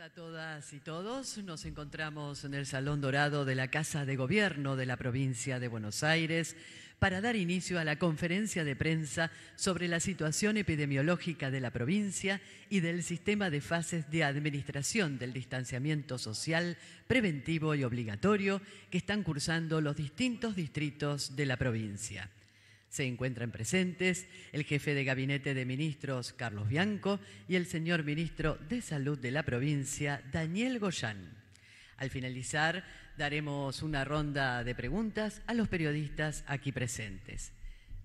a todas y todos. Nos encontramos en el Salón Dorado de la Casa de Gobierno de la provincia de Buenos Aires para dar inicio a la conferencia de prensa sobre la situación epidemiológica de la provincia y del sistema de fases de administración del distanciamiento social preventivo y obligatorio que están cursando los distintos distritos de la provincia. Se encuentran presentes el jefe de gabinete de ministros, Carlos Bianco, y el señor ministro de Salud de la provincia, Daniel Goyán. Al finalizar, daremos una ronda de preguntas a los periodistas aquí presentes.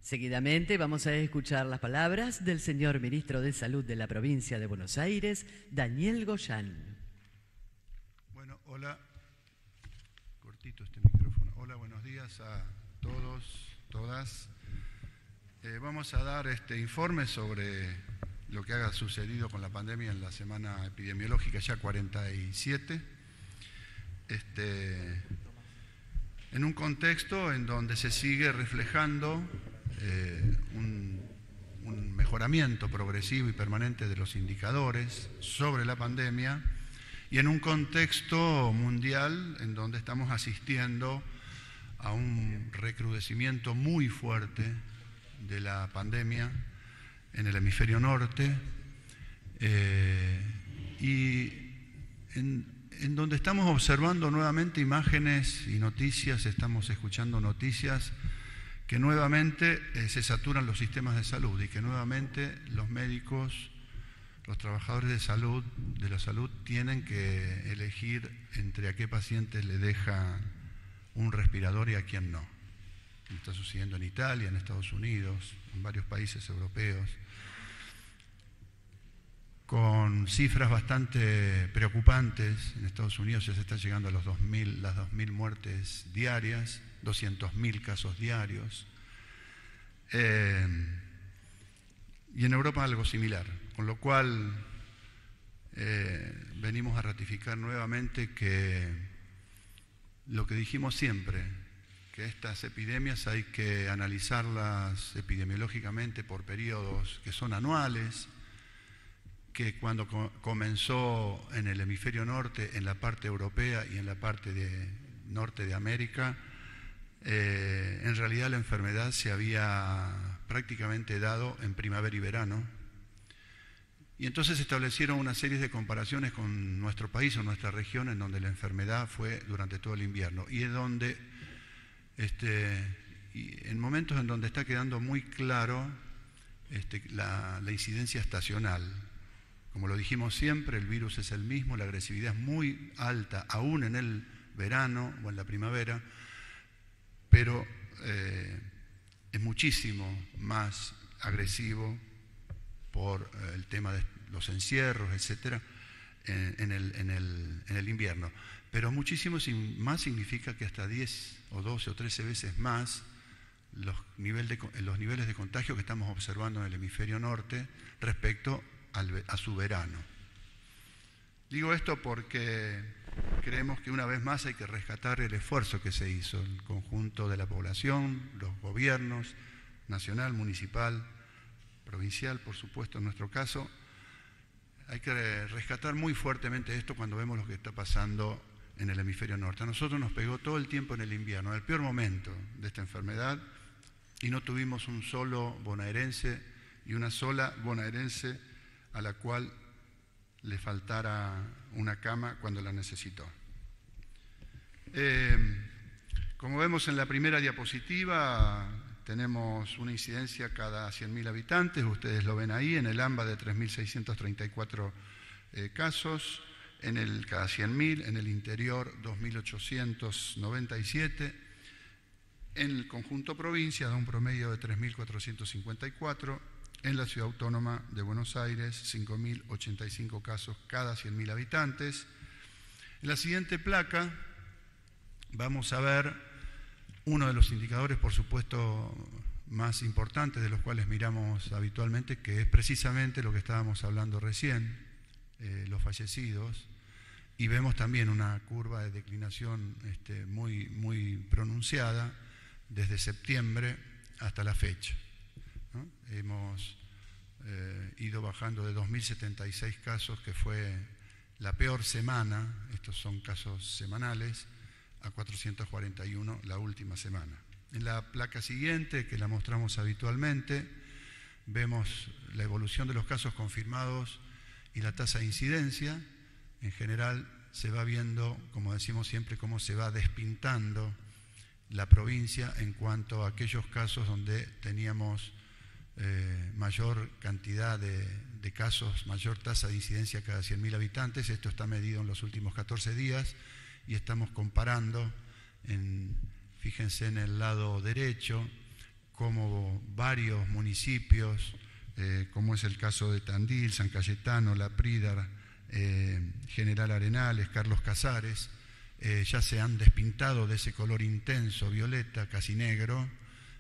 Seguidamente vamos a escuchar las palabras del señor ministro de Salud de la provincia de Buenos Aires, Daniel Goyán. Bueno, hola. Cortito este micrófono. Hola, buenos días a todos, todas. Eh, vamos a dar este informe sobre lo que ha sucedido con la pandemia en la semana epidemiológica ya 47, este, en un contexto en donde se sigue reflejando eh, un mejoramiento progresivo y permanente de los indicadores sobre la pandemia y en un contexto mundial en donde estamos asistiendo a un recrudecimiento muy fuerte de la pandemia en el hemisferio norte eh, y en, donde estamos observando nuevamente imágenes y noticias, estamos escuchando noticias que nuevamente eh, se saturan los sistemas de salud y que nuevamente los médicos, los trabajadores de salud, de la salud, tienen que elegir entre a qué pacientes le deja un respirador y a quién no. Está sucediendo en Italia, en Estados Unidos, en varios países europeos, con cifras bastante preocupantes. En Estados Unidos ya se está llegando a los 2000, las 2.000 muertes diarias, 200.000 casos diarios. Eh, y en Europa algo similar, con lo cual eh, venimos a ratificar nuevamente que lo que dijimos siempre, estas epidemias hay que analizarlas epidemiológicamente por periodos que son anuales, que cuando comenzó en el hemisferio norte, en la parte europea y en la parte de, norte de América, eh, en realidad la enfermedad se había prácticamente dado en primavera y verano. Y entonces establecieron una serie de comparaciones con nuestro país o nuestra región en donde la enfermedad fue durante todo el invierno y es donde este, y en momentos en donde está quedando muy claro este, la, incidencia estacional. Como lo dijimos siempre, el virus es el mismo, la agresividad es muy alta, aún en el verano o en la primavera, pero eh, es muchísimo más agresivo por eh, el tema de los encierros, etcétera, en el invierno. Pero muchísimo más significa que hasta 10 o 12 o 13 veces más los, los niveles de contagio que estamos observando en el hemisferio norte respecto a su verano. Digo esto porque creemos que una vez más hay que rescatar el esfuerzo que se hizo, el conjunto de la población, los gobiernos, nacional, municipal, provincial, por supuesto, en nuestro caso. Hay que rescatar muy fuertemente esto cuando vemos lo que está pasando en el hemisferio norte. A nosotros nos pegó todo el tiempo en el invierno, en el peor momento de esta enfermedad, y no tuvimos un solo bonaerense y una sola bonaerense a la cual le faltara una cama cuando la necesitó. Eh, como vemos en la primera diapositiva, tenemos una incidencia cada 100.000 habitantes, ustedes lo ven ahí, en el AMBA de 3.634 eh, casos, en el cada 100.000, en el interior 2.897, en el conjunto provincia da un promedio de 3.454, en la ciudad autónoma de Buenos Aires 5.085 casos cada 100.000 habitantes. En la siguiente placa vamos a ver uno de los indicadores, por supuesto, más importantes de los cuales miramos habitualmente, que es precisamente lo que estábamos hablando recién, eh, los fallecidos y vemos también una curva de declinación este, muy, muy pronunciada desde septiembre hasta la fecha. Hemos eh, ido bajando de 2.076 casos, que fue la peor semana, estos son casos semanales, a 441 la última semana. En la placa siguiente, que la mostramos habitualmente, vemos la evolución de los casos confirmados y la tasa de incidencia, en general se va viendo, como decimos siempre, cómo se va despintando la provincia en cuanto a aquellos casos donde teníamos eh, mayor cantidad de, casos, mayor tasa de incidencia cada 100.000 habitantes. Esto está medido en los últimos 14 días y estamos comparando, en, fíjense en el lado derecho, cómo varios municipios eh, como es el caso de Tandil, San Cayetano, La Prida, eh, General Arenales, Carlos Casares, eh, ya se han despintado de ese color intenso, violeta, casi negro,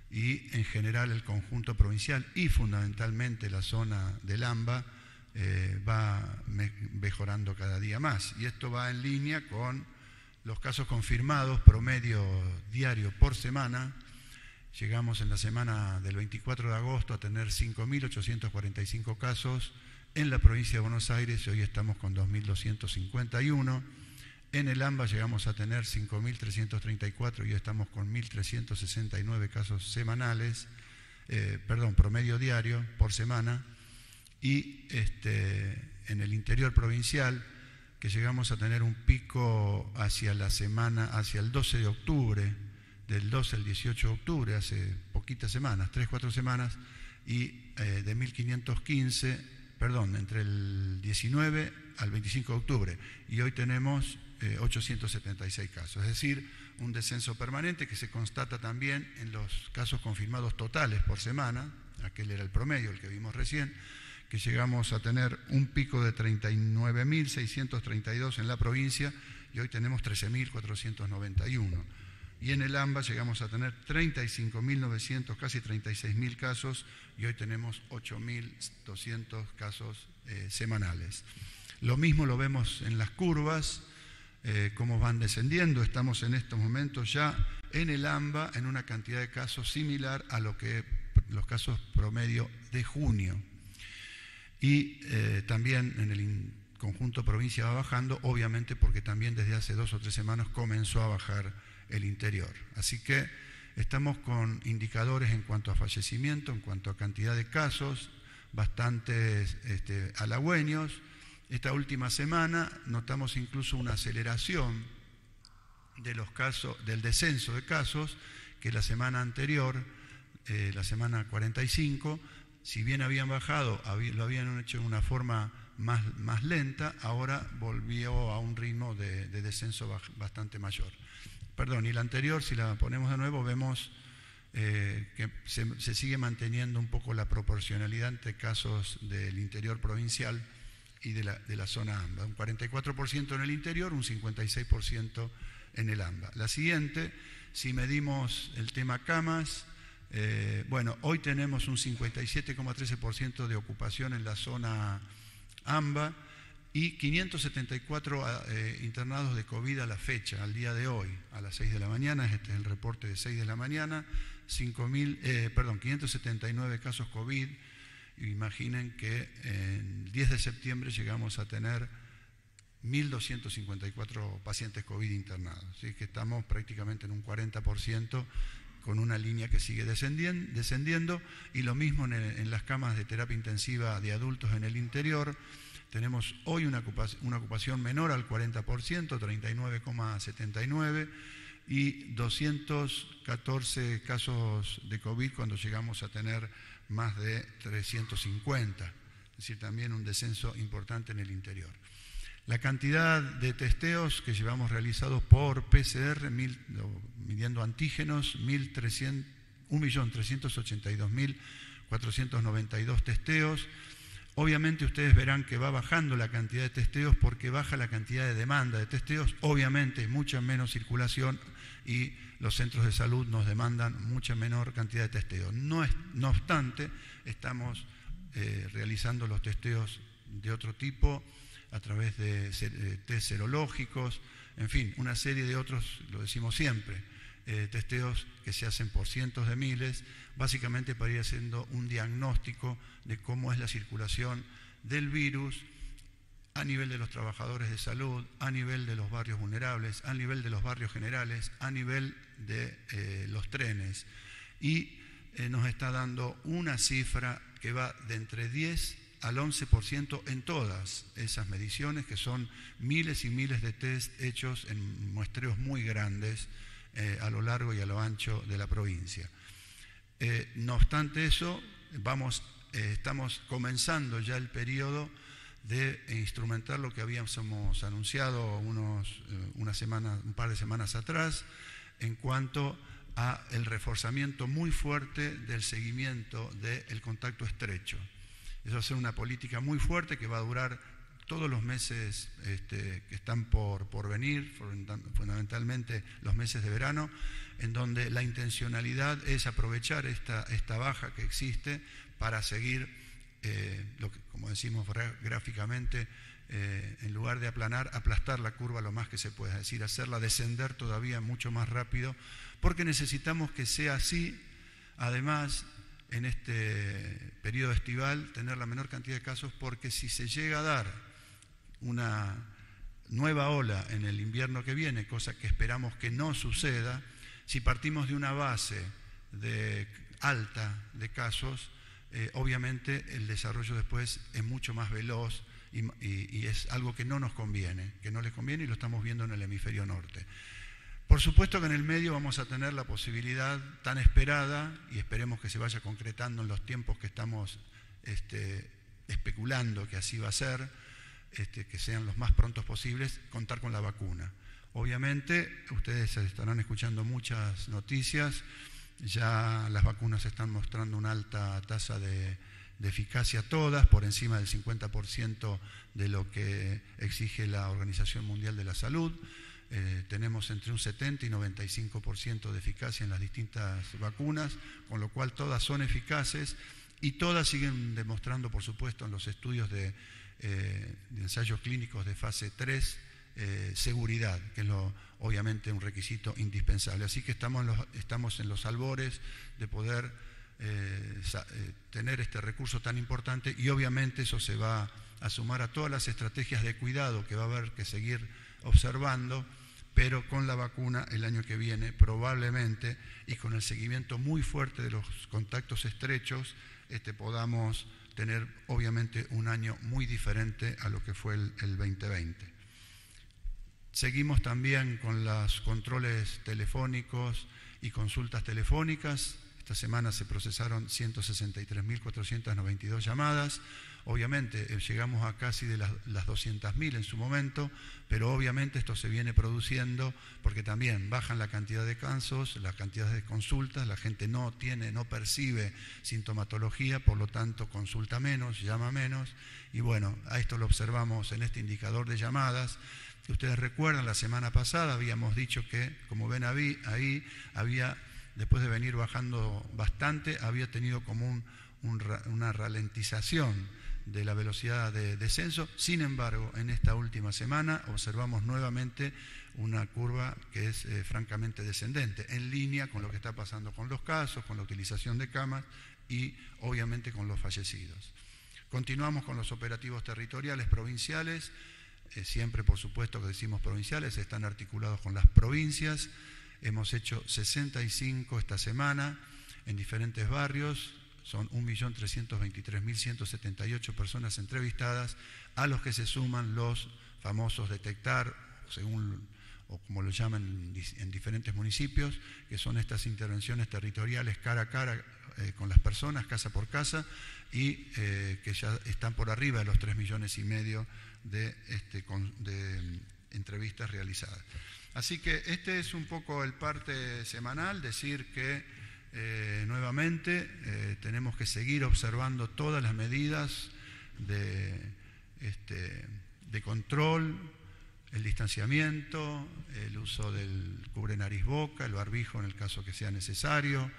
y en general el conjunto provincial y fundamentalmente la zona del AMBA va mejorando cada día más. Y esto va en línea con los casos confirmados, promedio diario por semana, Llegamos en la semana del 24 de agosto a tener 5.845 casos en la provincia de Buenos Aires y hoy estamos con 2.251. En el AMBA llegamos a tener 5.334 y hoy estamos con 1.369 casos semanales, eh, perdón, promedio diario por semana. Y este, en el interior provincial, que llegamos a tener un pico hacia la semana, hacia el 12 de octubre, del 12 al 18 de octubre, hace poquitas semanas, 3, 4 semanas, y eh, de 1515, perdón, entre el 19 al 25 de octubre. Y hoy tenemos 876 eh, casos, es decir, un descenso permanente que se constata también en los casos confirmados totales por semana, aquel era el promedio, el que vimos recién, que llegamos a tener un pico de 39.632 en la provincia y hoy tenemos 13.491 y en el AMBA llegamos a tener 35.900, casi 36.000 casos y hoy tenemos 8.200 casos eh, semanales. Lo mismo lo vemos en las curvas, eh, cómo van descendiendo. Estamos en estos momentos ya en el AMBA en una cantidad de casos similar a lo que los casos promedio de junio. Y eh, también en el conjunto provincia va bajando, obviamente porque también desde hace dos o tres semanas comenzó a bajar el interior. Así que estamos con indicadores en cuanto a fallecimiento, en cuanto a cantidad de casos, bastante este, halagüeños. Esta última semana notamos incluso una aceleración de los casos, del descenso de casos que la semana anterior, eh, la semana 45, si bien habían bajado, lo habían hecho de una forma más, más lenta, ahora volvió a un ritmo de descenso bastante mayor perdón, y la anterior, si la ponemos de nuevo, vemos eh, que se, sigue manteniendo un poco la proporcionalidad entre casos del interior provincial y de la, zona AMBA. Un 44% en el interior, un 56% en el AMBA. La siguiente, si medimos el tema camas, eh, bueno, hoy tenemos un 57,13% de ocupación en la zona AMBA y 574 ah, eh, internados de COVID a la fecha, al día de hoy, a las 6 de la mañana, este es el reporte de 6 de la mañana, 5 eh, perdón, 579 casos COVID. Imaginen que el 10 de septiembre llegamos a tener 1.254 pacientes COVID internados, así que estamos prácticamente en un 40% con una línea que sigue descendiendo, descendiendo y lo mismo en, en las camas de terapia intensiva de adultos en el interior tenemos hoy una ocupación, menor al 40%, 39,79, y 214 casos de COVID cuando llegamos a tener más de 350. Es decir, también un descenso importante en el interior. La cantidad de testeos que llevamos realizados por PCR, midiendo antígenos, 1.382.492 testeos Obviamente ustedes verán que va bajando la cantidad de testeos porque baja la cantidad de demanda de testeos. Obviamente mucha menos circulación y los centros de salud nos demandan mucha menor cantidad de testeos. No, obstante, estamos eh, realizando los testeos de otro tipo a través de, de eh, test serológicos, en fin, una serie de otros, lo decimos siempre eh, testeos que se hacen por cientos de miles, básicamente para ir haciendo un diagnóstico de cómo es la circulación del virus a nivel de los trabajadores de salud, a nivel de los barrios vulnerables, a nivel de los barrios generales, a nivel de eh, los trenes. Y eh, nos está dando una cifra que va de entre 10 al 11% en todas esas mediciones, que son miles y miles de test hechos en muestreos muy grandes eh, a lo largo y a lo ancho de la provincia. Eh, no obstante eso, vamos, eh, estamos comenzando ya el periodo de instrumentar lo que habíamos anunciado unos, una semana, un par de semanas atrás en cuanto a el reforzamiento muy fuerte del seguimiento del contacto estrecho. Eso va a ser una política muy fuerte que va a durar todos los meses este, que están por, por venir, fundamentalmente los meses de verano, en donde la intencionalidad es aprovechar esta, esta baja que existe para seguir, eh, como decimos gráficamente, eh, en lugar de aplanar, aplastar la curva lo más que se pueda, es decir, hacerla descender todavía mucho más rápido, porque necesitamos que sea así, además, en este periodo estival, tener la menor cantidad de casos, porque si se llega a dar una nueva ola en el invierno que viene, cosa que esperamos que no suceda, si partimos de una base de alta de casos, eh, obviamente el desarrollo después es mucho más veloz y, es algo que no nos conviene, que no les conviene y lo estamos viendo en el hemisferio norte. Por supuesto que en el medio vamos a tener la posibilidad tan esperada y esperemos que se vaya concretando en los tiempos que estamos este, especulando que así va a ser, este, que sean los más prontos posibles, contar con la vacuna. Obviamente, ustedes estarán escuchando muchas noticias, ya las vacunas están mostrando una alta tasa de, eficacia todas, por encima del 50% de lo que exige la Organización Mundial de la Salud. Eh, tenemos entre un 70 y 95% de eficacia en las distintas vacunas, con lo cual todas son eficaces y todas siguen demostrando, por supuesto, en los estudios de, eh, de ensayos clínicos de fase 3, eh, seguridad, que es lo, obviamente un requisito indispensable. Así que estamos en los, estamos en los albores de poder eh, tener este recurso tan importante y obviamente eso se va a sumar a todas las estrategias de cuidado que va a haber que seguir observando pero con la vacuna el año que viene probablemente y con el seguimiento muy fuerte de los contactos estrechos este, podamos tener obviamente un año muy diferente a lo que fue el, 2020. Seguimos también con los controles telefónicos y consultas telefónicas. Esta semana se procesaron 163.492 llamadas, Obviamente eh, llegamos a casi de las, 200.000 en su momento, pero obviamente esto se viene produciendo porque también bajan la cantidad de casos, la cantidad de consultas, la gente no tiene, no percibe sintomatología, por lo tanto consulta menos, llama menos, y bueno, a esto lo observamos en este indicador de llamadas. Ustedes recuerdan, la semana pasada habíamos dicho que, como ven ahí, había, después de venir bajando bastante, había tenido como una ralentización de la velocidad de descenso. Sin embargo, en esta última semana observamos nuevamente una curva que es eh, francamente descendente, en línea con lo que está pasando con los casos, con la utilización de camas y obviamente con los fallecidos. Continuamos con los operativos territoriales provinciales, eh, siempre por supuesto que decimos provinciales, están articulados con las provincias. Hemos hecho 65 esta semana en diferentes barrios, son 1.323.178 personas entrevistadas, a los que se suman los famosos detectar, según o como lo llaman en diferentes municipios, que son estas intervenciones territoriales cara a cara eh, con las personas, casa por casa, y eh, que ya están por arriba de los 3 millones y medio de este, mm, entrevistas realizadas. Así que este es un poco el parte semanal, decir que eh, nuevamente eh, tenemos que seguir observando todas las medidas de, este, control, el distanciamiento, el uso del cubre nariz boca, el barbijo en el caso que sea necesario,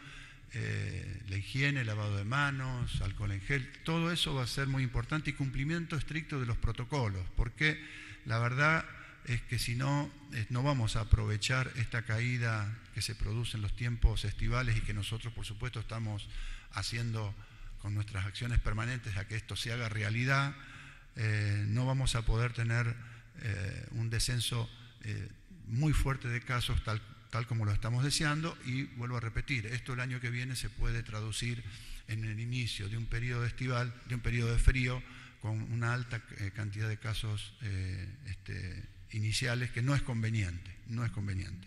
eh, la higiene, el lavado de manos, alcohol en gel, todo eso va a ser muy importante y cumplimiento estricto de los protocolos, porque la verdad es que si no, eh, no vamos a aprovechar esta caída que se produce en los tiempos estivales y que nosotros, por supuesto, estamos haciendo con nuestras acciones permanentes a que esto se haga realidad, eh, no vamos a poder tener eh, un descenso muy fuerte de casos tal, tal como lo estamos deseando y vuelvo a repetir, esto el año que viene se puede traducir en el inicio de un periodo estival, de un periodo de frío, con una alta cantidad de casos este, iniciales, que no es conveniente, no es conveniente.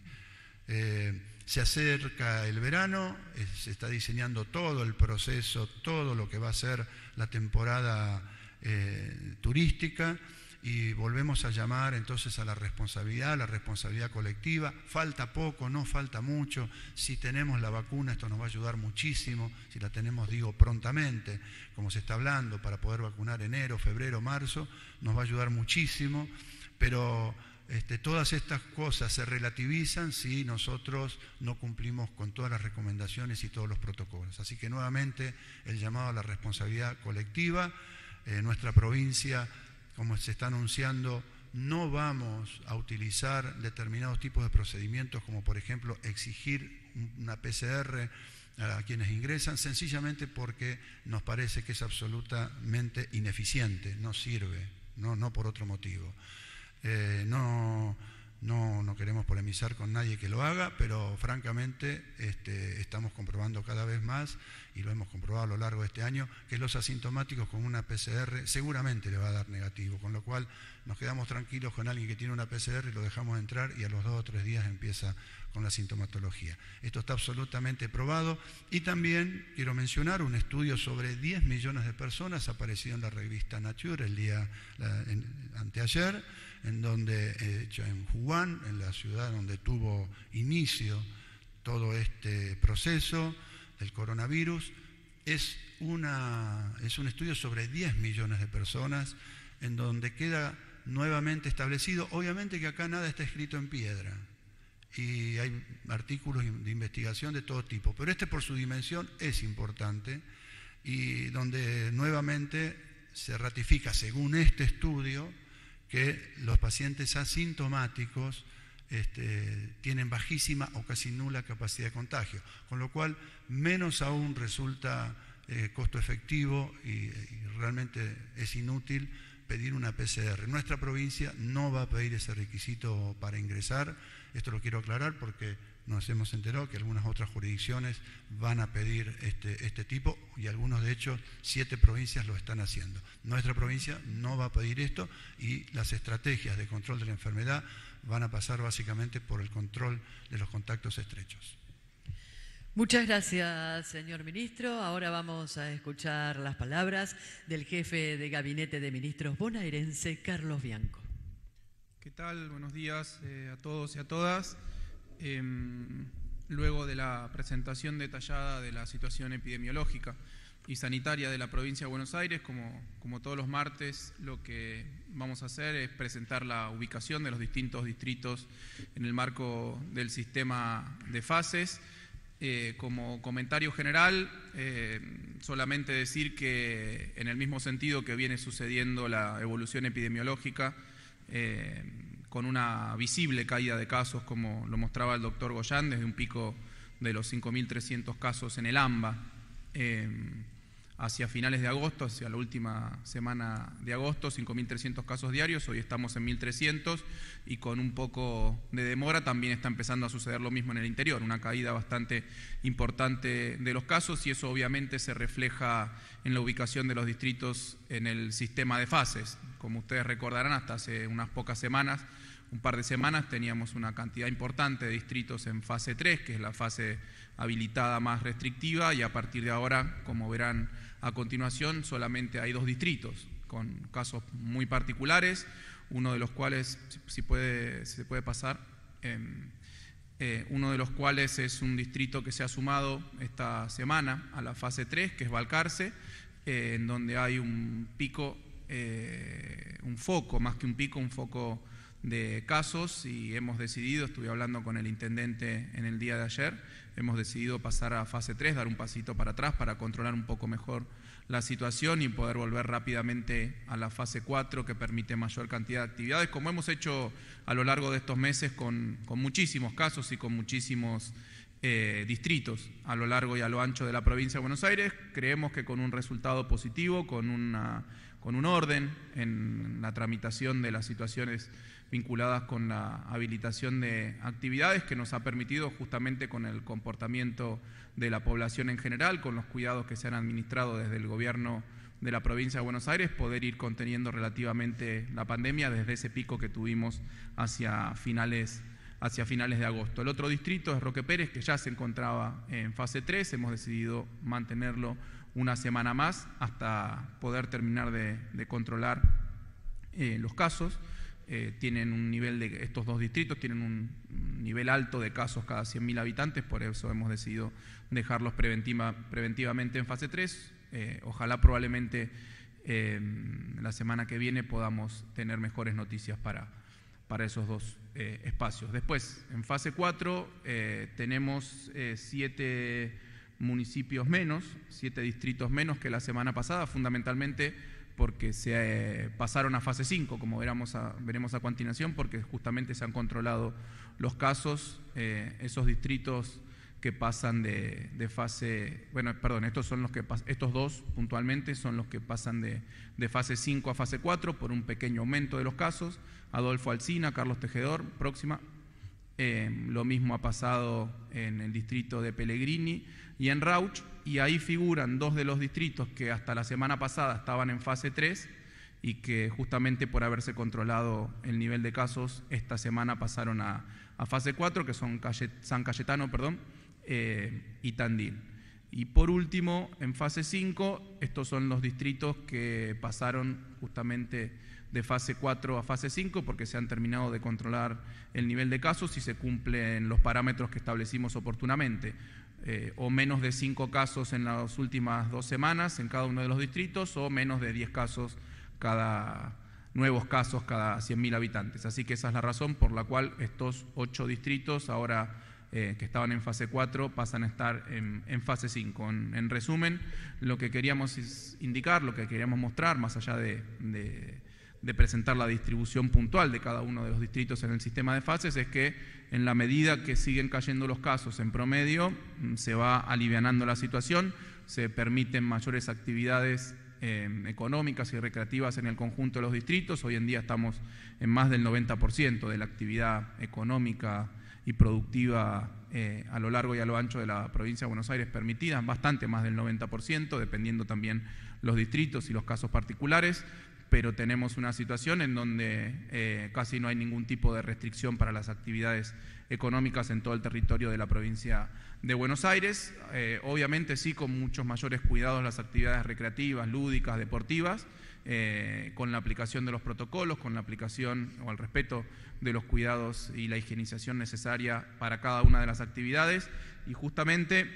Eh, se acerca el verano, eh, se está diseñando todo el proceso, todo lo que va a ser la temporada eh, turística y volvemos a llamar entonces a la responsabilidad, la responsabilidad colectiva. Falta poco, no falta mucho. Si tenemos la vacuna, esto nos va a ayudar muchísimo. Si la tenemos, digo, prontamente, como se está hablando, para poder vacunar enero, febrero, marzo, nos va a ayudar muchísimo. Pero este, todas estas cosas se relativizan si nosotros no cumplimos con todas las recomendaciones y todos los protocolos. Así que nuevamente el llamado a la responsabilidad colectiva. En eh, nuestra provincia, como se está anunciando, no vamos a utilizar determinados tipos de procedimientos, como por ejemplo exigir una PCR a quienes ingresan, sencillamente porque nos parece que es absolutamente ineficiente, no sirve, no por otro motivo. Eh, no, no, queremos polemizar con nadie que lo haga, pero francamente este, estamos comprobando cada vez más, y lo hemos comprobado a lo largo de este año, que los asintomáticos con una PCR seguramente le va a dar negativo, con lo cual nos quedamos tranquilos con alguien que tiene una PCR y lo dejamos entrar y a los dos o tres días empieza con la sintomatología. Esto está absolutamente probado y también quiero mencionar un estudio sobre 10 millones de personas aparecido en la revista Nature el día anteayer en donde, hecho eh, en Juan, en la ciudad donde tuvo inicio todo este proceso del coronavirus, es, una, es un estudio sobre 10 millones de personas, en donde queda nuevamente establecido, obviamente que acá nada está escrito en piedra, y hay artículos de investigación de todo tipo, pero este por su dimensión es importante, y donde nuevamente se ratifica, según este estudio, que los pacientes asintomáticos este, tienen bajísima o casi nula capacidad de contagio, con lo cual menos aún resulta eh, costo efectivo y realmente es inútil pedir una PCR. Nuestra provincia no va a pedir ese requisito para ingresar, esto lo quiero aclarar porque nos hemos enterado que algunas otras jurisdicciones van a pedir este, este, tipo y algunos, de hecho, siete provincias lo están haciendo. Nuestra provincia no va a pedir esto y las estrategias de control de la enfermedad van a pasar básicamente por el control de los contactos estrechos. Muchas gracias, señor ministro. Ahora vamos a escuchar las palabras del jefe de gabinete de ministros bonaerense, Carlos Bianco. ¿Qué tal? Buenos días eh, a todos y a todas. Em, luego de la presentación detallada de la situación epidemiológica y sanitaria de la provincia de Buenos Aires. Como, como, todos los martes, lo que vamos a hacer es presentar la ubicación de los distintos distritos en el marco del sistema de fases. Eh, como comentario general, eh, solamente decir que en el mismo sentido que viene sucediendo la evolución epidemiológica, eh, con una visible caída de casos, como lo mostraba el doctor Goyán, desde un pico de los 5.300 casos en el AMBA eh, hacia finales de agosto, hacia la última semana de agosto, 5.300 casos diarios, hoy estamos en 1.300 y con un poco de demora también está empezando a suceder lo mismo en el interior, una caída bastante importante de los casos y eso obviamente se refleja en la ubicación de los distritos en el sistema de fases. Como ustedes recordarán, hasta hace unas pocas semanas un par de semanas teníamos una cantidad importante de distritos en fase 3, que es la fase habilitada más restrictiva, y a partir de ahora, como verán a continuación, solamente hay dos distritos, con casos muy particulares, uno de los cuales, si, puede, se puede pasar, em, eh, uno de los cuales es un distrito que se ha sumado esta semana a la fase 3, que es Valcarce, eh, en donde hay un pico, eh, un foco, más que un pico, un foco de casos y hemos decidido, estuve hablando con el intendente en el día de ayer, hemos decidido pasar a fase 3, dar un pasito para atrás para controlar un poco mejor la situación y poder volver rápidamente a la fase 4 que permite mayor cantidad de actividades, como hemos hecho a lo largo de estos meses con, muchísimos casos y con muchísimos eh, distritos a lo largo y a lo ancho de la provincia de Buenos Aires. Creemos que con un resultado positivo, con una con un orden en la tramitación de las situaciones vinculadas con la habilitación de actividades que nos ha permitido justamente con el comportamiento de la población en general, con los cuidados que se han administrado desde el gobierno de la provincia de Buenos Aires, poder ir conteniendo relativamente la pandemia desde ese pico que tuvimos hacia finales hacia finales de agosto. El otro distrito es Roque Pérez, que ya se encontraba en fase 3, hemos decidido mantenerlo una semana más hasta poder terminar de, controlar eh, los casos. Eh, tienen un nivel de estos dos distritos tienen un nivel alto de casos cada 100.000 habitantes, por eso hemos decidido dejarlos preventiva, preventivamente en fase 3. Eh, ojalá probablemente la semana que viene podamos tener mejores noticias para, para esos dos eh, espacios. Después, en fase 4, eh, tenemos eh, siete municipios menos, siete distritos menos que la semana pasada, fundamentalmente porque se pasaron a fase 5, como veremos a, veremos a continuación, porque justamente se han controlado los casos, esos distritos que pasan de, fase, bueno, perdón, estos son los que estos dos puntualmente son los que pasan de, de fase 5 a fase 4 por un pequeño aumento de los casos, Adolfo Alsina, Carlos Tejedor, próxima. Eh, lo mismo ha pasado en el distrito de Pellegrini y en Rauch, y ahí figuran dos de los distritos que hasta la semana pasada estaban en fase 3 y que justamente por haberse controlado el nivel de casos, esta semana pasaron a, fase 4, que son San Cayetano perdón, eh, y Tandil. Y por último, en fase 5, estos son los distritos que pasaron justamente de fase 4 a fase 5 porque se han terminado de controlar el nivel de casos y se cumplen los parámetros que establecimos oportunamente. Eh, o menos de 5 casos en las últimas dos semanas en cada uno de los distritos o menos de 10 casos cada nuevos casos cada 100.000 habitantes. Así que esa es la razón por la cual estos ocho distritos ahora eh, que estaban en fase 4 pasan a estar en, fase 5. En, resumen, lo que queríamos indicar, lo que queríamos mostrar, más allá de de presentar la distribución puntual de cada uno de los distritos en el sistema de fases es que en la medida que siguen cayendo los casos en promedio, mm, se va alivianando la situación, se permiten mayores actividades em, económicas y recreativas en el conjunto de los distritos. Hoy en día estamos en más del 90% de la actividad económica y productiva eh, a lo largo y a lo ancho de la provincia de Buenos Aires permitidas, bastante más del 90%, dependiendo también los distritos y los casos particulares pero tenemos una situación en donde eh, casi no hay ningún tipo de restricción para las actividades económicas en todo el territorio de la provincia de Buenos Aires. Eh, obviamente sí, con muchos mayores cuidados las actividades recreativas, lúdicas, deportivas, eh, con la aplicación de los protocolos, con la aplicación o el respeto de los cuidados y la higienización necesaria para cada una de las actividades. Y justamente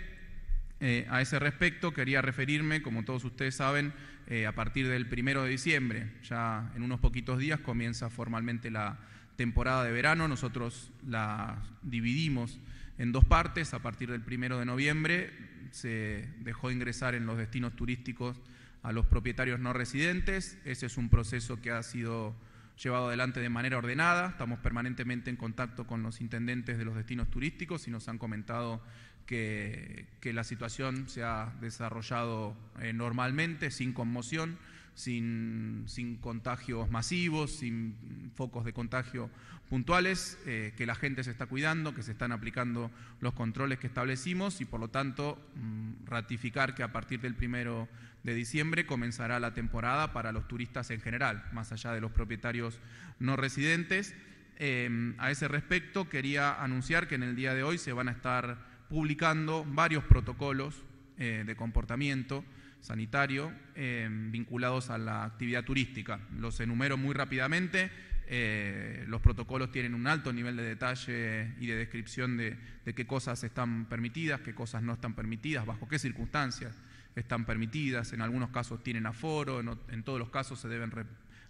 eh, a ese respecto quería referirme, como todos ustedes saben, eh, a partir del primero de diciembre, ya en unos poquitos días comienza formalmente la temporada de verano, nosotros la dividimos en dos partes, a partir del primero de noviembre se dejó ingresar en los destinos turísticos a los propietarios no residentes, ese es un proceso que ha sido llevado adelante de manera ordenada, estamos permanentemente en contacto con los intendentes de los destinos turísticos y nos han comentado que, la situación se ha desarrollado eh, normalmente, sin conmoción, sin, sin, contagios masivos, sin focos de contagio puntuales, eh, que la gente se está cuidando, que se están aplicando los controles que establecimos y por lo tanto mm, ratificar que a partir del primero de diciembre comenzará la temporada para los turistas en general, más allá de los propietarios no residentes. Eh, a ese respecto, quería anunciar que en el día de hoy se van a estar publicando varios protocolos eh, de comportamiento sanitario eh, vinculados a la actividad turística. Los enumero muy rápidamente. Eh, los protocolos tienen un alto nivel de detalle y de descripción de, qué cosas están permitidas, qué cosas no están permitidas, bajo qué circunstancias están permitidas. En algunos casos tienen aforo, en, todos los casos se deben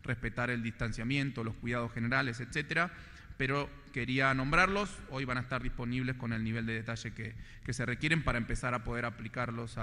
respetar el distanciamiento, los cuidados generales, etcétera pero quería nombrarlos. Hoy van a estar disponibles con el nivel de detalle que, se requieren para empezar a poder aplicarlos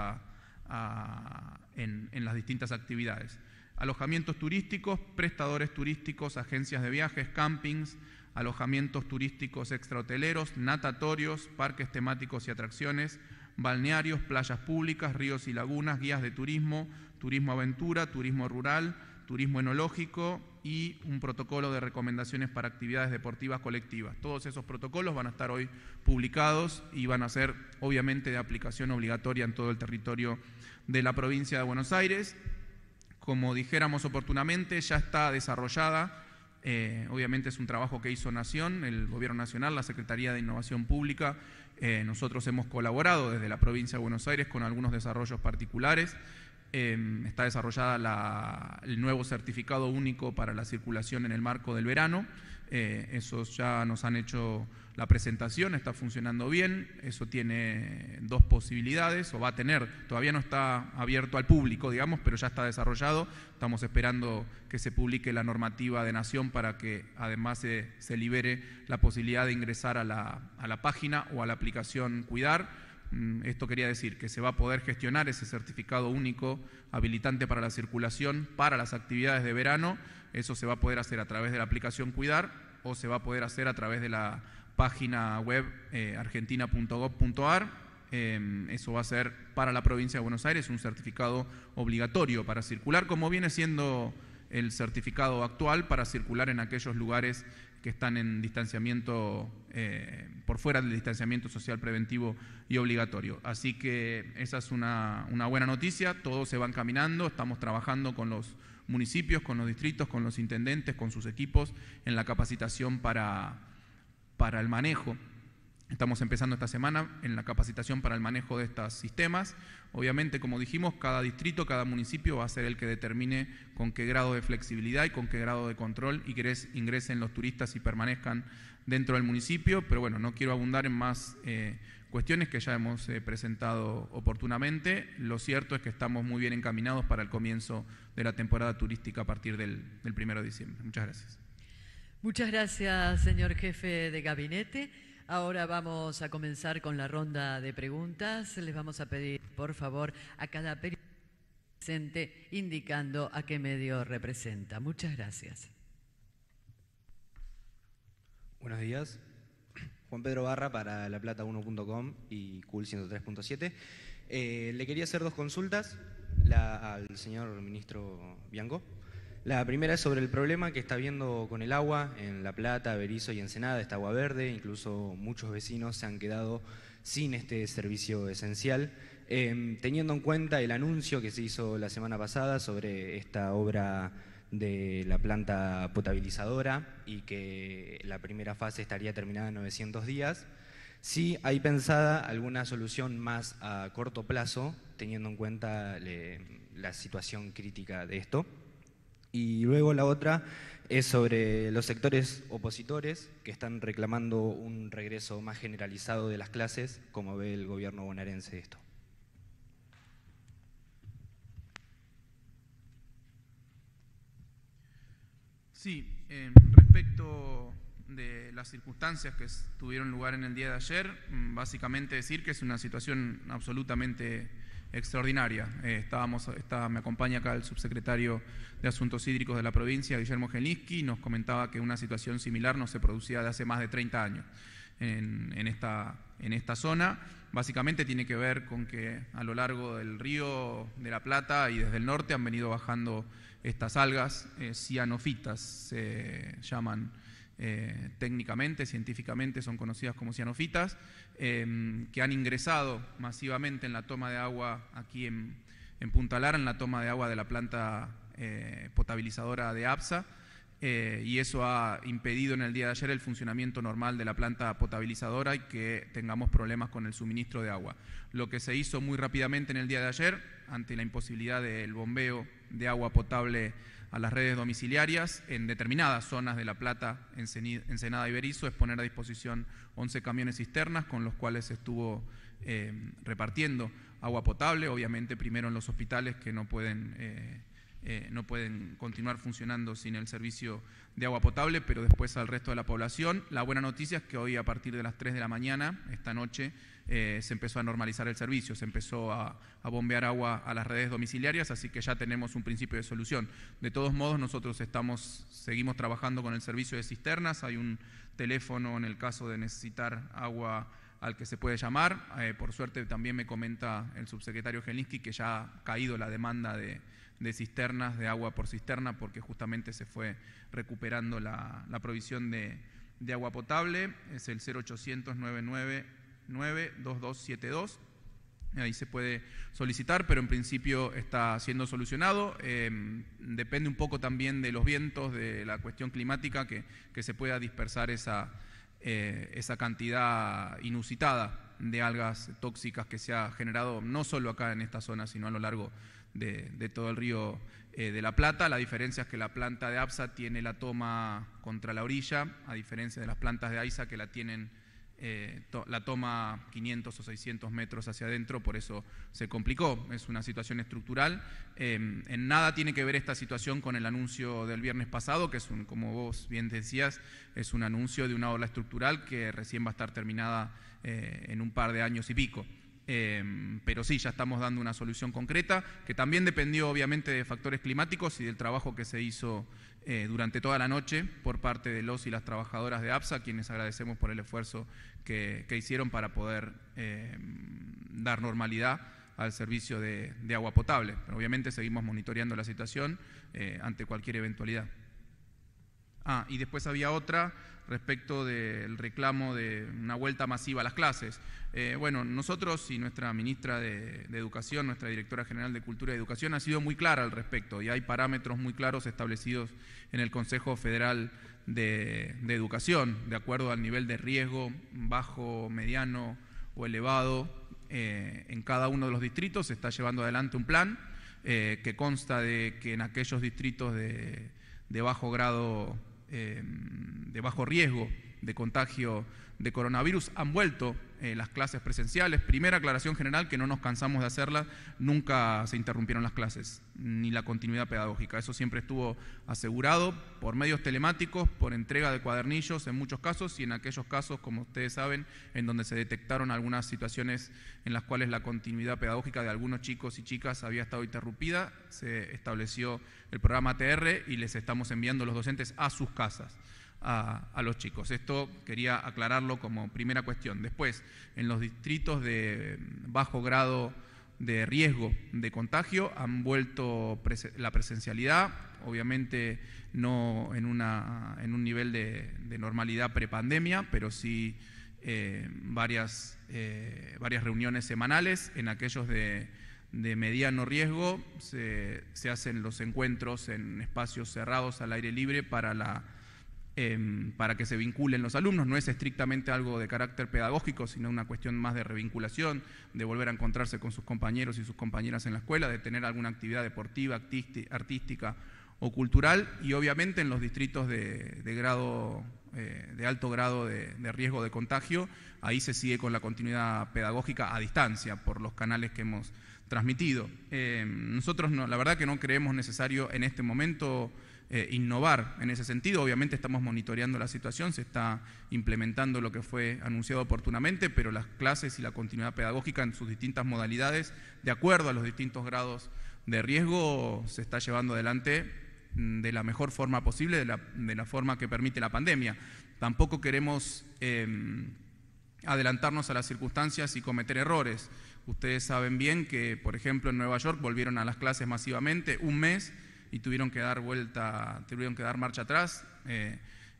en, en, las distintas actividades. Alojamientos turísticos, prestadores turísticos, agencias de viajes, campings, alojamientos turísticos extrahoteleros, natatorios, parques temáticos y atracciones, balnearios, playas públicas, ríos y lagunas, guías de turismo, turismo aventura, turismo rural, turismo enológico y un protocolo de recomendaciones para actividades deportivas colectivas. Todos esos protocolos van a estar hoy publicados y van a ser obviamente de aplicación obligatoria en todo el territorio de la provincia de Buenos Aires. Como dijéramos oportunamente, ya está desarrollada eh, obviamente es un trabajo que hizo Nación, el Gobierno Nacional, la Secretaría de Innovación Pública. Eh, nosotros hemos colaborado desde la provincia de Buenos Aires con algunos desarrollos particulares Em, está desarrollada el nuevo certificado único para la circulación en el marco del verano. Eh, esos ya nos han hecho la presentación, está funcionando bien. Eso tiene dos posibilidades, o va a tener, todavía no está abierto al público, digamos, pero ya está desarrollado. Estamos esperando que se publique la normativa de Nación para que además se, libere la posibilidad de ingresar a la, a la página o a la aplicación Cuidar Mm, esto quería decir que se va a poder gestionar ese certificado único habilitante para la circulación para las actividades de verano. Eso se va a poder hacer a través de la aplicación Cuidar o se va a poder hacer a través de la página web eh, argentina.gov.ar. Em, eso va a ser para la provincia de Buenos Aires un certificado obligatorio para circular, como viene siendo el certificado actual para circular en aquellos lugares que están en distanciamiento, eh, por fuera del distanciamiento social preventivo y obligatorio. Así que esa es una, buena noticia, todos se van caminando, estamos trabajando con los municipios, con los distritos, con los intendentes, con sus equipos en la capacitación para, para el manejo Estamos empezando esta semana en la capacitación para el manejo de estos sistemas. Obviamente, como dijimos, cada distrito, cada municipio va a ser el que determine con qué grado de flexibilidad y con qué grado de control ingresen los turistas y permanezcan dentro del municipio. Pero bueno, no quiero abundar en más eh, cuestiones que ya hemos eh, presentado oportunamente. Lo cierto es que estamos muy bien encaminados para el comienzo de la temporada turística a partir del, del 1 de diciembre. Muchas gracias. Muchas gracias, señor jefe de gabinete. Ahora vamos a comenzar con la ronda de preguntas. Les vamos a pedir, por favor, a cada presente indicando a qué medio representa. Muchas gracias. Buenos días. Juan Pedro Barra para laplata1.com y Cool 103.7. Eh, le quería hacer dos consultas al señor ministro Bianco. La primera es sobre el problema que está habiendo con el agua en La Plata, Berizo y Ensenada, esta agua verde, incluso muchos vecinos se han quedado sin este servicio esencial. Eh, teniendo en cuenta el anuncio que se hizo la semana pasada sobre esta obra de la planta potabilizadora y que la primera fase estaría terminada en 900 días, si hay pensada alguna solución más a corto plazo, teniendo en cuenta la situación crítica de esto. Y luego la otra es sobre los sectores opositores que están reclamando un regreso más generalizado de las clases, como ve el gobierno bonaerense esto. Sí, respecto de las circunstancias que tuvieron lugar en el día de ayer, mm, básicamente decir que es una situación absolutamente extraordinaria. Eh, estábamos, me acompaña acá el subsecretario de Asuntos Hídricos de la provincia, Guillermo Geniski, nos comentaba que una situación similar no se producía de hace más de 30 años en, esta, en esta zona. Básicamente tiene que ver con que a lo largo del río de la Plata y desde el norte han venido bajando estas algas eh, cianofitas, se llaman eh, técnicamente, científicamente son conocidas como cianofitas, eh, que han ingresado masivamente en la toma de agua aquí en, en Punta Lara, en la toma de agua de la planta eh, potabilizadora de APSA, y eso ha impedido en el día de ayer el funcionamiento normal de la planta potabilizadora y que tengamos problemas con el suministro de agua. Lo que se hizo muy rápidamente en el día de ayer, ante la imposibilidad del bombeo de agua potable a las redes domiciliarias en determinadas zonas de La Plata, Ensenada y Berizo, es poner a disposición 11 camiones cisternas con los cuales estuvo eh, repartiendo agua potable, obviamente primero en los hospitales que no pueden... Eh, eh, no pueden continuar funcionando sin el servicio de agua potable, pero después al resto de la población. La buena noticia es que hoy a partir de las 3 de la mañana, esta noche, eh, se empezó a normalizar el servicio, se empezó a, bombear agua a las redes domiciliarias, así que ya tenemos un principio de solución. De todos modos, nosotros estamos, seguimos trabajando con el servicio de cisternas, hay un teléfono en el caso de necesitar agua al que se puede llamar. Eh, por suerte también me comenta el subsecretario Gelinski que ya ha caído la demanda de, de cisternas, de agua por cisterna, porque justamente se fue recuperando la, provisión de, agua potable. Es el 0800 999 2272 Ahí se puede solicitar, pero en principio está siendo solucionado. Em, depende un poco también de los vientos, de la cuestión climática, que, que se pueda dispersar esa, eh, esa cantidad inusitada de algas tóxicas que se ha generado no solo acá en esta zona, sino a lo largo de, todo el río eh, de La Plata. La diferencia es que la planta de APSA tiene la toma contra la orilla, a diferencia de las plantas de AISA que la tienen eh, la toma 500 o 600 metros hacia adentro, por eso se complicó. Es una situación estructural. Em, en nada tiene que ver esta situación con el anuncio del viernes pasado, que es un, como vos bien decías, es un anuncio de una ola estructural que recién va a estar terminada eh, en un par de años y pico. Em, pero sí, ya estamos dando una solución concreta, que también dependió obviamente de factores climáticos y del trabajo que se hizo eh, durante toda la noche por parte de los y las trabajadoras de APSA, quienes agradecemos por el esfuerzo que, hicieron para poder em, dar normalidad al servicio de, de agua potable. Pero obviamente seguimos monitoreando la situación eh, ante cualquier eventualidad. Ah, y después había otra respecto del reclamo de una vuelta masiva a las clases. Eh, bueno, nosotros y nuestra ministra de, Educación, nuestra directora general de Cultura y Educación, ha sido muy clara al respecto y hay parámetros muy claros establecidos en el Consejo Federal de, Educación, de acuerdo al nivel de riesgo bajo, mediano o elevado. Eh, en cada uno de los distritos se está llevando adelante un plan eh, que consta de que en aquellos distritos de, de bajo grado eh, de bajo riesgo de contagio de coronavirus. Han vuelto eh, las clases presenciales. Primera aclaración general que no nos cansamos de hacerla, nunca se interrumpieron las clases, ni la continuidad pedagógica. Eso siempre estuvo asegurado por medios telemáticos, por entrega de cuadernillos en muchos casos y en aquellos casos, como ustedes saben, en donde se detectaron algunas situaciones en las cuales la continuidad pedagógica de algunos chicos y chicas había estado interrumpida, se estableció el programa TR y les estamos enviando los docentes a sus casas a, los chicos. Esto quería aclararlo como primera cuestión. Después, en los distritos de bajo grado de riesgo de contagio han vuelto la presencialidad, obviamente no en, una, en un nivel de, normalidad prepandemia, pero sí eh, varias, eh, varias reuniones semanales. En aquellos de, de mediano riesgo se, se hacen los encuentros en espacios cerrados al aire libre para la Em, para que se vinculen los alumnos. No es estrictamente algo de carácter pedagógico, sino una cuestión más de revinculación, de volver a encontrarse con sus compañeros y sus compañeras en la escuela, de tener alguna actividad deportiva, artística o cultural y obviamente en los distritos de, grado eh, de alto grado de, riesgo de contagio, ahí se sigue con la continuidad pedagógica a distancia por los canales que hemos transmitido. Em, nosotros la verdad que no creemos necesario en este momento eh, innovar en ese sentido. Obviamente estamos monitoreando la situación, se está implementando lo que fue anunciado oportunamente, pero las clases y la continuidad pedagógica en sus distintas modalidades, de acuerdo a los distintos grados de riesgo, se está llevando adelante mm, de la mejor forma posible, de la, forma que permite la pandemia. Tampoco queremos... Em, adelantarnos a las circunstancias y cometer errores. Ustedes saben bien que, por ejemplo, en Nueva York volvieron a las clases masivamente un mes y tuvieron que dar vuelta, tuvieron que dar marcha atrás. Eh,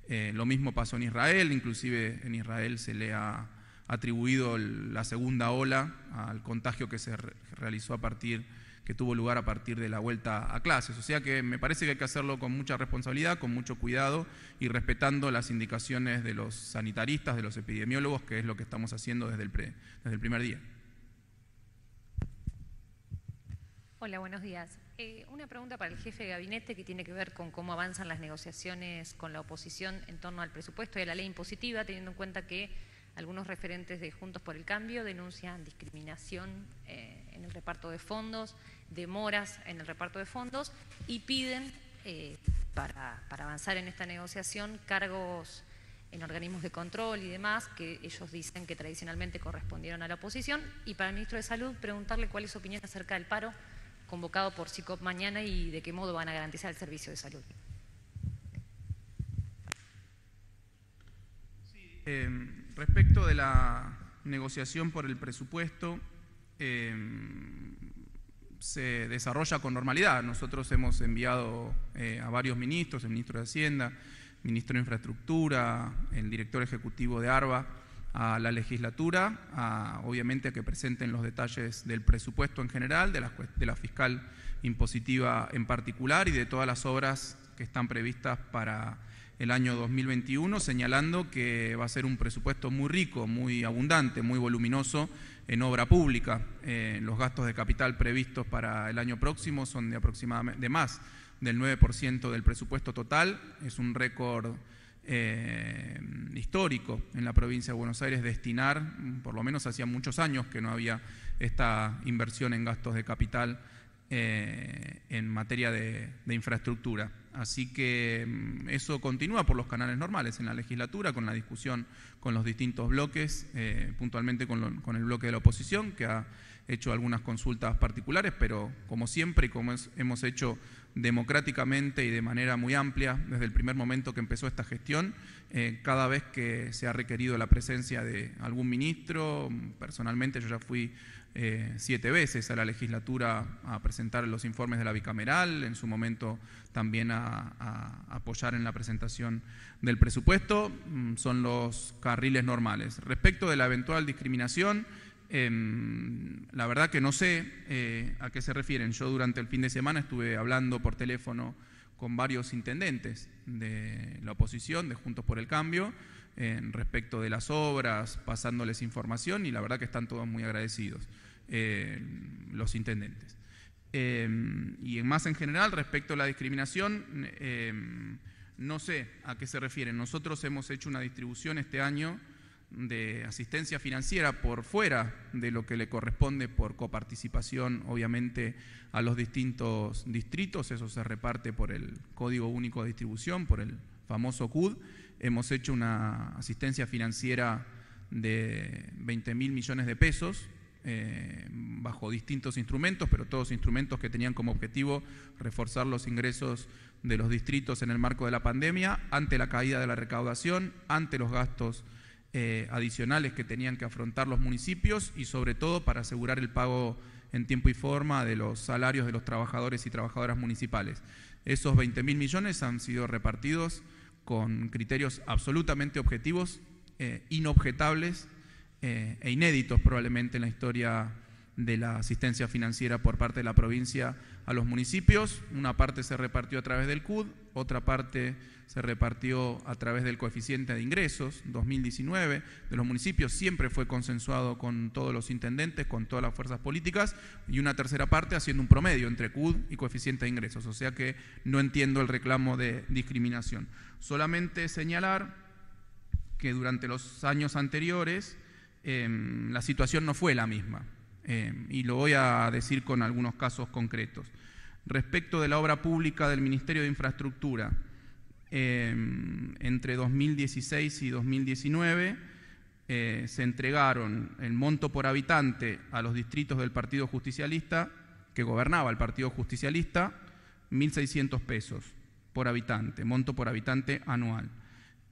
eh, lo mismo pasó en Israel, inclusive en Israel se le ha atribuido la segunda ola al contagio que se realizó a partir, que tuvo lugar a partir de la vuelta a clases. O sea que me parece que hay que hacerlo con mucha responsabilidad, con mucho cuidado y respetando las indicaciones de los sanitaristas, de los epidemiólogos, que es lo que estamos haciendo desde el, desde el primer día. Hola, buenos días. Eh, una pregunta para el jefe de gabinete que tiene que ver con cómo avanzan las negociaciones con la oposición en torno al presupuesto y a la ley impositiva, teniendo en cuenta que algunos referentes de Juntos por el Cambio denuncian discriminación eh, en el reparto de fondos, demoras en el reparto de fondos y piden, eh, para avanzar en esta negociación, cargos en organismos de control y demás, que ellos dicen que tradicionalmente correspondieron a la oposición. Y para el ministro de Salud, preguntarle cuál es su opinión acerca del paro convocado por CICOP mañana y de qué modo van a garantizar el servicio de salud. Eh, respecto de la negociación por el presupuesto, eh, se desarrolla con normalidad. Nosotros hemos enviado eh, a varios ministros, el ministro de Hacienda, el ministro de Infraestructura, el director ejecutivo de ARBA, a la legislatura, obviamente a que presenten los detalles del presupuesto en general, de la, de la fiscal impositiva en particular y de todas las obras que están previstas para el año 2021, señalando que va a ser un presupuesto muy rico, muy abundante, muy voluminoso en obra pública. Eh, los gastos de capital previstos para el año próximo son de aproximadamente de más del 9% del presupuesto total. Es un récord eh, histórico en la provincia de Buenos Aires destinar, por lo menos hacía muchos años que no había esta inversión en gastos de capital eh, en materia de, infraestructura. Así que mm, eso continúa por los canales normales, en la legislatura, con la discusión con los distintos bloques, eh, puntualmente con, el bloque de la oposición, que ha hecho algunas consultas particulares, pero como siempre y como hemos hecho democráticamente y de manera muy amplia desde el primer momento que empezó esta gestión, eh, cada vez que se ha requerido la presencia de algún ministro. Personalmente yo ya fui eh, siete veces a la legislatura a presentar los informes de la bicameral, en su momento también a apoyar en la presentación del presupuesto. Mm, son los carriles normales. Respecto de la eventual discriminación, Em, la verdad que no sé eh, a qué se refieren. Yo durante el fin de semana estuve hablando por teléfono con varios intendentes de la oposición, de Juntos por el Cambio, en respecto de las obras, pasándoles información y la verdad que están todos muy agradecidos eh, los intendentes. Em, y más en general, respecto a la discriminación, em, no sé a qué se refieren. Nosotros hemos hecho una distribución este año de asistencia financiera por fuera de lo que le corresponde por coparticipación, obviamente, a los distintos distritos. Eso se reparte por el Código Único de Distribución, por el famoso CUD. Hemos hecho una asistencia financiera de 20 mil millones de pesos eh, bajo distintos instrumentos, pero todos instrumentos que tenían como objetivo reforzar los ingresos de los distritos en el marco de la pandemia, ante la caída de la recaudación, ante los gastos eh, adicionales que tenían que afrontar los municipios y sobre todo para asegurar el pago en tiempo y forma de los salarios de los trabajadores y trabajadoras municipales. Esos 20 mil millones han sido repartidos con criterios absolutamente objetivos, eh, inobjetables eh, e inéditos probablemente en la historia de la asistencia financiera por parte de la provincia a los municipios. Una parte se repartió a través del CUD, otra parte se repartió a través del coeficiente de ingresos 2019 de los municipios, siempre fue consensuado con todos los intendentes, con todas las fuerzas políticas, y una tercera parte haciendo un promedio entre CUD y coeficiente de ingresos, o sea que no entiendo el reclamo de discriminación. Solamente señalar que durante los años anteriores em, la situación no fue la misma, em, y lo voy a decir con algunos casos concretos. Respecto de la obra pública del Ministerio de Infraestructura, Em, entre 2016 y 2019 eh, se entregaron el monto por habitante a los distritos del Partido Justicialista, que gobernaba el Partido Justicialista, 1.600 pesos por habitante, monto por habitante anual.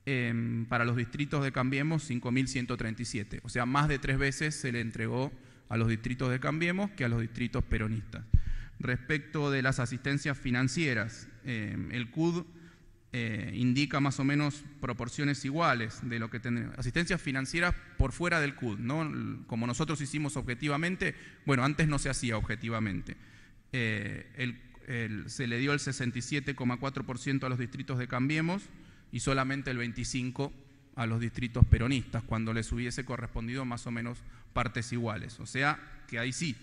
Em, para los distritos de Cambiemos, 5.137. O sea, más de tres veces se le entregó a los distritos de Cambiemos que a los distritos peronistas. Respecto de las asistencias financieras, em, el CUD eh, indica más o menos proporciones iguales de lo que tenemos. Asistencias financieras por fuera del CUD, ¿no? Como nosotros hicimos objetivamente, bueno, antes no se hacía objetivamente. Eh, se le dio el 67,4% a los distritos de Cambiemos y solamente el 25% a los distritos peronistas, cuando les hubiese correspondido más o menos partes iguales. O sea, que ahí sí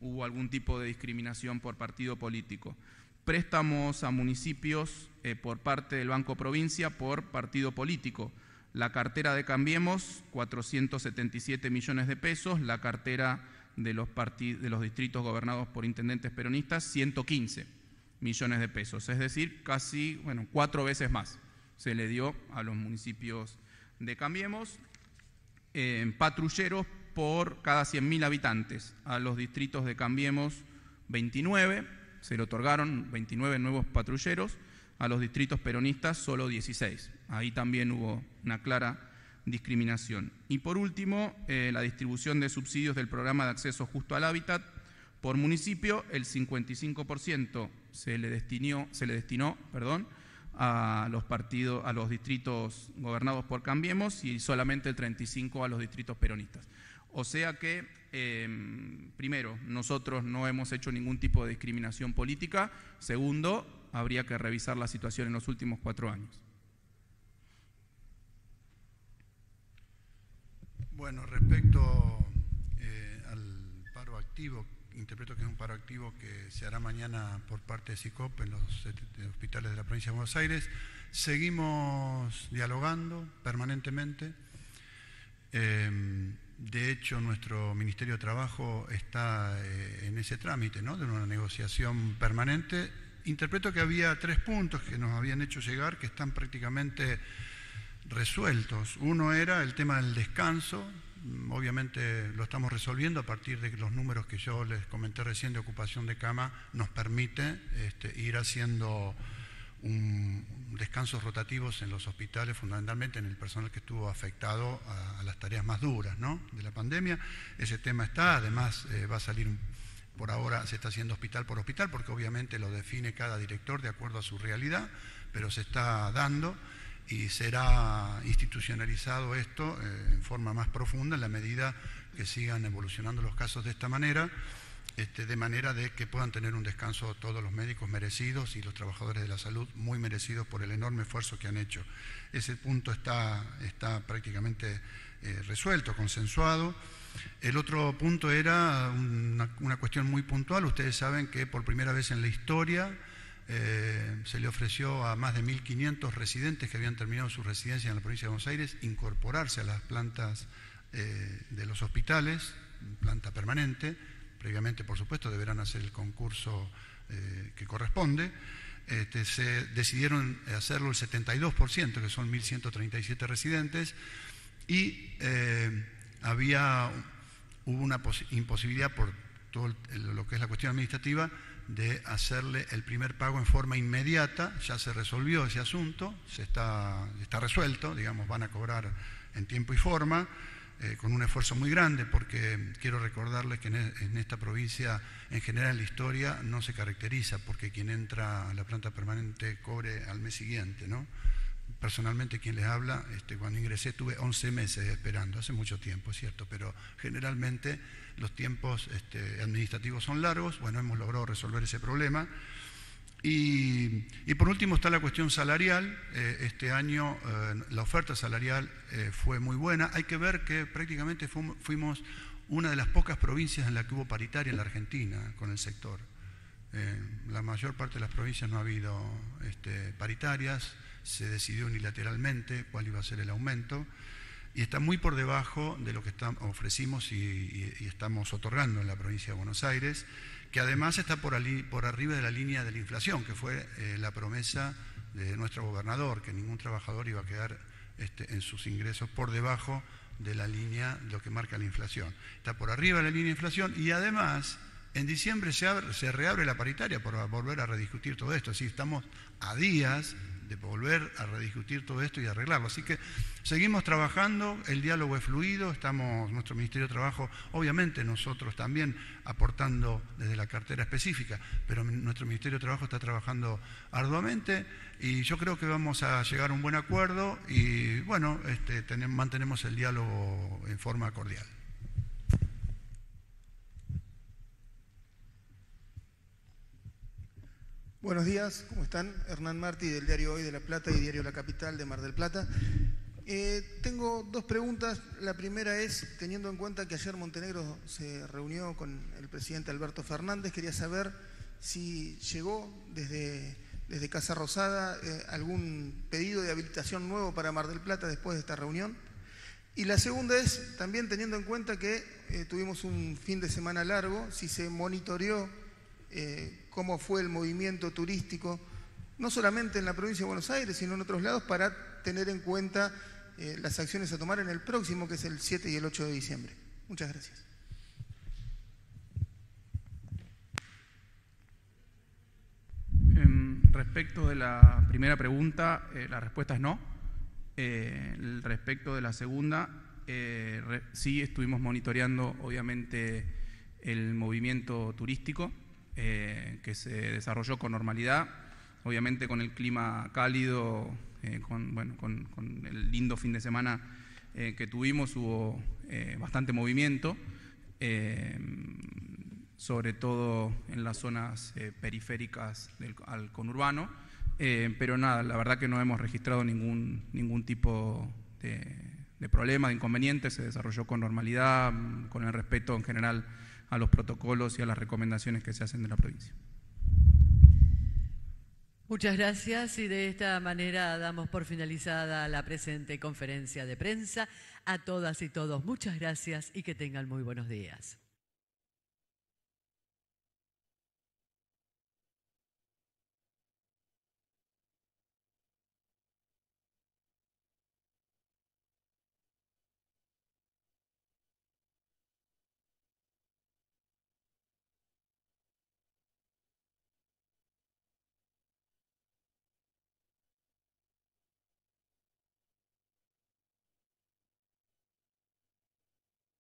hubo algún tipo de discriminación por partido político. Préstamos a municipios eh, por parte del Banco Provincia por partido político. La cartera de Cambiemos, 477 millones de pesos. La cartera de los, distritos gobernados por intendentes peronistas, 115 millones de pesos. Es decir, casi, bueno, cuatro veces más se le dio a los municipios de Cambiemos. patrulleros por cada 100.000 habitantes. A los distritos de Cambiemos, 29. Se le otorgaron 29 nuevos patrulleros a los distritos peronistas solo 16. Ahí también hubo una clara discriminación. Y por último, eh, la distribución de subsidios del programa de acceso justo al hábitat. Por municipio, el 55% se le, destinó, se le destinó perdón, a, los partidos, a los distritos gobernados por Cambiemos y solamente el 35% a los distritos peronistas. O sea que, em, primero, nosotros no hemos hecho ningún tipo de discriminación política. Segundo, habría que revisar la situación en los últimos cuatro años. Bueno, respecto eh, al paro activo, interpreto que es un paro activo que se hará mañana por parte de SICOP en los eh, hospitales de la provincia de Buenos Aires. Seguimos dialogando permanentemente. Em, de hecho, nuestro Ministerio de Trabajo está eh, en ese trámite, ¿no? De una negociación permanente Interpreto que había tres puntos que nos habían hecho llegar que están prácticamente resueltos. Uno era el tema del descanso, obviamente lo estamos resolviendo a partir de los números que yo les comenté recién de ocupación de cama, nos permite este, ir haciendo un, descansos rotativos en los hospitales, fundamentalmente en el personal que estuvo afectado a, las tareas más duras ¿no? de la pandemia. Ese tema está, además eh, va a salir por ahora se está haciendo hospital por hospital porque obviamente lo define cada director de acuerdo a su realidad, pero se está dando y será institucionalizado esto eh, en forma más profunda en la medida que sigan evolucionando los casos de esta manera. Este, de manera de que puedan tener un descanso todos los médicos merecidos y los trabajadores de la salud muy merecidos por el enorme esfuerzo que han hecho. Ese punto está, prácticamente eh, resuelto, consensuado. El otro punto era una, cuestión muy puntual. Ustedes saben que por primera vez en la historia eh, se le ofreció a más de 1.500 residentes que habían terminado su residencia en la provincia de Buenos Aires incorporarse a las plantas eh, de los hospitales, planta permanente previamente por supuesto deberán hacer el concurso eh, que corresponde, este, se decidieron hacerlo el 72%, que son 1.137 residentes, y eh, había, hubo una imposibilidad por todo lo que es la cuestión administrativa de hacerle el primer pago en forma inmediata, ya se resolvió ese asunto, se está, está resuelto, digamos, van a cobrar en tiempo y forma, eh, con un esfuerzo muy grande, porque quiero recordarles que e, en, esta provincia, en general la historia, no se caracteriza porque quien entra a la planta permanente cobre al mes siguiente, ¿no? Personalmente, quien les habla, este, cuando ingresé tuve 11 meses esperando, hace mucho tiempo, es cierto, pero generalmente los tiempos este, administrativos son largos, bueno, hemos logrado resolver ese problema, y, por último está la cuestión salarial. Eh, este año eh, la oferta salarial eh, fue muy buena. Hay que ver que prácticamente fuimos, una de las pocas provincias en la que hubo paritaria en la Argentina con el sector. la mayor parte de las provincias no ha habido este, paritarias, se decidió unilateralmente cuál iba a ser el aumento y está muy por debajo de lo que ofrecimos y estamos otorgando en la provincia de Buenos Aires que además está por, arriba de la línea de la inflación, que fue eh, la promesa de nuestro gobernador, que ningún trabajador iba a quedar este, en sus ingresos por debajo de la línea, lo que marca la inflación. Está por arriba de la línea de inflación y además en diciembre se, se reabre la paritaria para volver a rediscutir todo esto. Así estamos a días volver a rediscutir todo esto y arreglarlo. Así que seguimos trabajando, el diálogo es fluido, estamos, nuestro Ministerio de Trabajo, obviamente nosotros también aportando desde la cartera específica, pero nuestro Ministerio de Trabajo está trabajando arduamente y yo creo que vamos a llegar a un buen acuerdo y bueno, este, mantenemos el diálogo en forma cordial. Buenos días, ¿cómo están? Hernán Martí del diario Hoy de La Plata y diario La Capital de Mar del Plata. Eh, tengo dos preguntas. La primera es, teniendo en cuenta que ayer Montenegro se reunió con el presidente Alberto Fernández, quería saber si llegó desde, desde Casa Rosada eh, algún pedido de habilitación nuevo para Mar del Plata después de esta reunión. Y la segunda es, también teniendo en cuenta que eh, tuvimos un fin de semana largo, si se monitoreó cómo fue el movimiento turístico, no solamente en la provincia de Buenos Aires, sino en otros lados, para tener en cuenta eh, las acciones a tomar en el próximo, que es el 7 y el 8 de diciembre. Muchas gracias. respecto de la primera pregunta, eh, la respuesta es no. Eh, respecto de la segunda, sí estuvimos monitoreando obviamente el movimiento turístico. Eh, que se desarrolló con normalidad, obviamente con el clima cálido, eh, con, el lindo fin de semana eh, que tuvimos, hubo bastante movimiento, sobre todo en las zonas periféricas del, al conurbano, pero nada, la verdad que no hemos registrado ningún, ningún tipo de, de problema, de inconveniente, se desarrolló con normalidad, con el respeto en general a los protocolos y a las recomendaciones que se hacen de la provincia. Muchas gracias y de esta manera damos por finalizada la presente conferencia de prensa. A todas y todos, muchas gracias y que tengan muy buenos días.